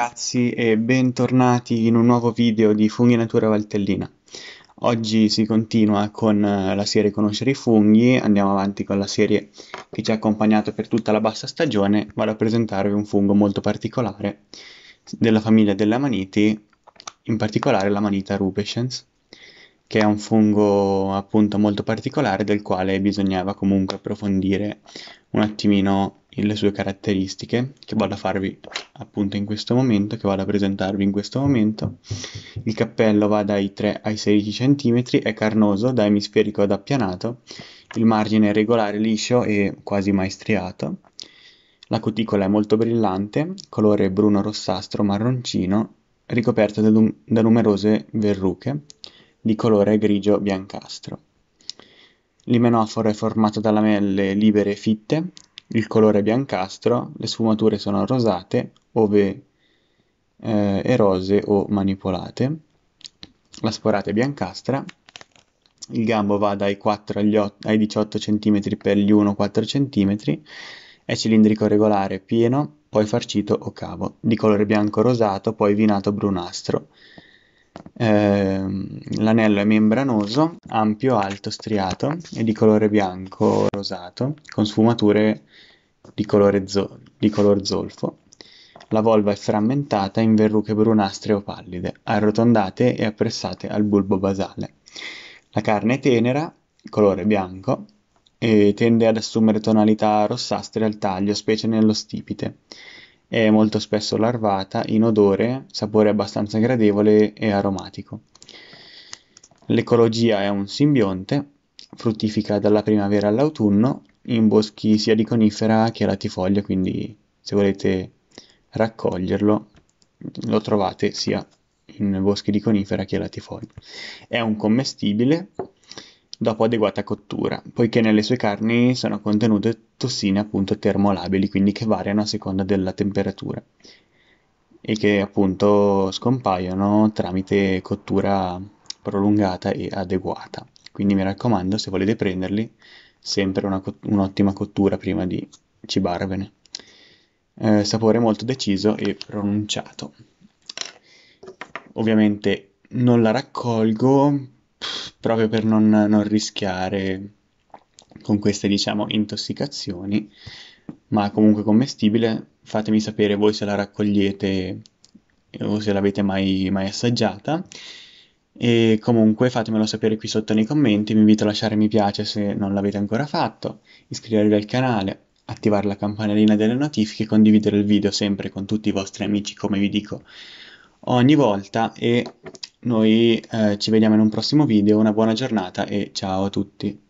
ragazzi e bentornati in un nuovo video di Funghi Natura Valtellina. Oggi si continua con eh, la serie Conoscere i funghi, andiamo avanti con la serie che ci ha accompagnato per tutta la bassa stagione, vado a presentarvi un fungo molto particolare della famiglia delle amaniti, in particolare l'amanita rubescens, che è un fungo appunto molto particolare del quale bisognava comunque approfondire un attimino le sue caratteristiche che vado a farvi appunto in questo momento, che vado a presentarvi in questo momento. Il cappello va dai 3 ai 16 cm, è carnoso, da emisferico ad appianato, il margine è regolare, liscio e quasi mai striato. La cuticola è molto brillante, colore bruno rossastro marroncino, ricoperta da, num- da numerose verruche di colore grigio biancastro. L'imenoforo è formato da lamelle libere e fitte, il colore è biancastro, le sfumature sono rosate, ove eh, erose o manipolate. La sporata è biancastra. Il gambo va dai 4 agli 8, ai 18 cm per gli 1-4 cm. È cilindrico regolare, pieno, poi farcito o cavo, di colore bianco rosato, poi vinato brunastro. Eh, l'anello è membranoso, ampio, alto, striato e di colore bianco rosato con sfumature di color zolfo, la volva è frammentata in verruche brunastre o pallide, arrotondate e appressate al bulbo basale. La carne è tenera, colore bianco, e tende ad assumere tonalità rossastre al taglio, specie nello stipite. È molto spesso larvata, inodore, sapore abbastanza gradevole e aromatico. L'ecologia è un simbionte, fruttifica dalla primavera all'autunno, in boschi sia di conifera che latifoglia, quindi se volete raccoglierlo lo trovate sia in boschi di conifera che latifoglia. È un commestibile dopo adeguata cottura, poiché nelle sue carni sono contenute tossine appunto termolabili, quindi che variano a seconda della temperatura e che appunto scompaiono tramite cottura prolungata e adeguata. Quindi mi raccomando, se volete prenderli, sempre un'ottima cottura prima di cibarvene. Eh, sapore molto deciso e pronunciato. Ovviamente non la raccolgo proprio per non, non rischiare con queste, diciamo, intossicazioni, ma comunque commestibile. Fatemi sapere voi se la raccogliete o se l'avete mai, mai assaggiata. E comunque fatemelo sapere qui sotto nei commenti, vi invito a lasciare mi piace se non l'avete ancora fatto, iscrivervi al canale, attivare la campanellina delle notifiche, condividere il video sempre con tutti i vostri amici come vi dico ogni volta e noi eh, ci vediamo in un prossimo video, una buona giornata e ciao a tutti.